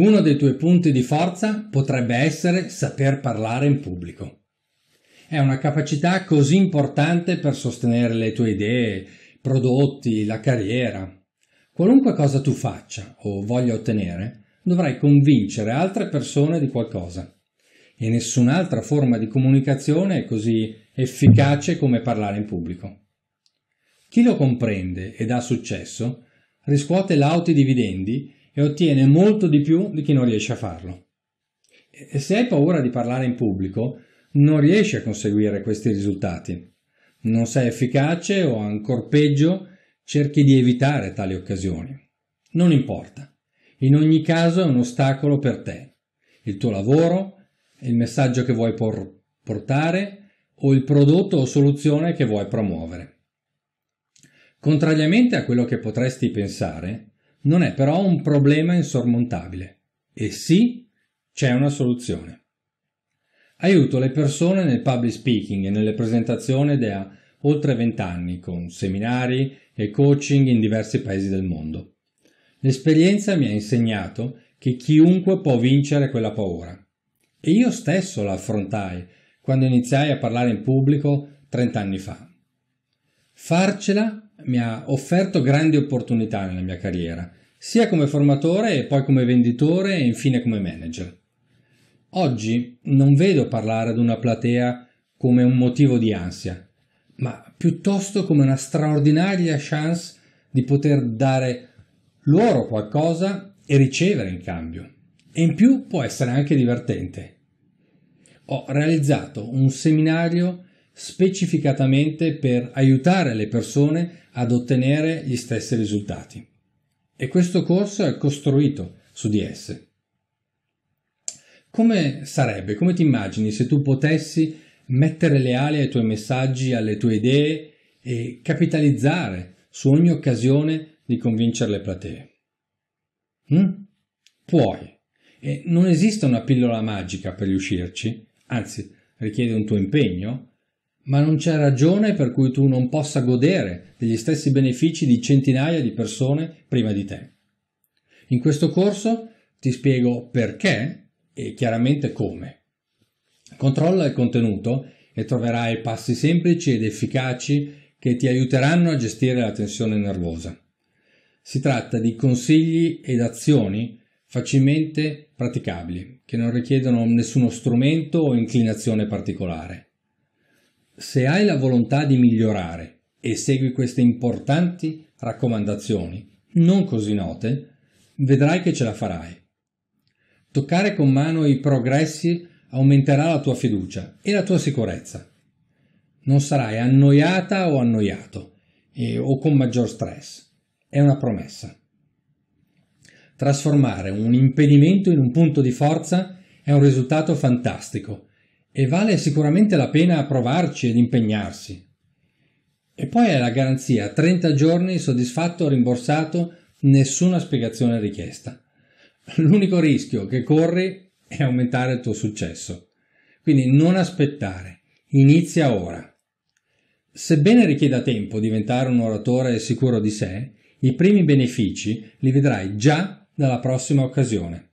Uno dei tuoi punti di forza potrebbe essere saper parlare in pubblico. È una capacità così importante per sostenere le tue idee, prodotti, la carriera. Qualunque cosa tu faccia o voglia ottenere, dovrai convincere altre persone di qualcosa. E nessun'altra forma di comunicazione è così efficace come parlare in pubblico. Chi lo comprende ed ha successo riscuote lauti dividendi e ottiene molto di più di chi non riesce a farlo. E se hai paura di parlare in pubblico, non riesci a conseguire questi risultati. Non sei efficace o ancor peggio, cerchi di evitare tali occasioni. Non importa. In ogni caso è un ostacolo per te. Il tuo lavoro, il messaggio che vuoi por- portare o il prodotto o soluzione che vuoi promuovere. Contrariamente a quello che potresti pensare, non è però un problema insormontabile e sì, c'è una soluzione. Aiuto le persone nel public speaking e nelle presentazioni da oltre vent'anni con seminari e coaching in diversi paesi del mondo. L'esperienza mi ha insegnato che chiunque può vincere quella paura. E io stesso la affrontai quando iniziai a parlare in pubblico 30 anni fa. Farcela mi ha offerto grandi opportunità nella mia carriera, sia come formatore e poi come venditore e infine come manager. Oggi non vedo parlare ad una platea come un motivo di ansia, ma piuttosto come una straordinaria chance di poter dare loro qualcosa e ricevere in cambio. E in più può essere anche divertente. Ho realizzato un seminario specificatamente per aiutare le persone ad ottenere gli stessi risultati. E questo corso è costruito su di esse. Come sarebbe, come ti immagini se tu potessi mettere le ali ai tuoi messaggi, alle tue idee e capitalizzare su ogni occasione di convincere le platee? Mm? Hm? Puoi. E non esiste una pillola magica per riuscirci, anzi richiede un tuo impegno, ma non c'è ragione per cui tu non possa godere degli stessi benefici di centinaia di persone prima di te. In questo corso ti spiego perché e chiaramente come. Controlla il contenuto e troverai passi semplici ed efficaci che ti aiuteranno a gestire la tensione nervosa. Si tratta di consigli ed azioni facilmente praticabili, che non richiedono nessuno strumento o inclinazione particolare. Se hai la volontà di migliorare e segui queste importanti raccomandazioni, non così note, vedrai che ce la farai. Toccare con mano i progressi aumenterà la tua fiducia e la tua sicurezza. Non sarai annoiata o annoiato e, o con maggior stress. È una promessa. Trasformare un impedimento in un punto di forza è un risultato fantastico e vale sicuramente la pena provarci ed impegnarsi. E poi è la garanzia 30 giorni soddisfatto o rimborsato, nessuna spiegazione richiesta. L'unico rischio che corri è aumentare il tuo successo. Quindi non aspettare, inizia ora. Sebbene richieda tempo diventare un oratore sicuro di sé, i primi benefici li vedrai già dalla prossima occasione.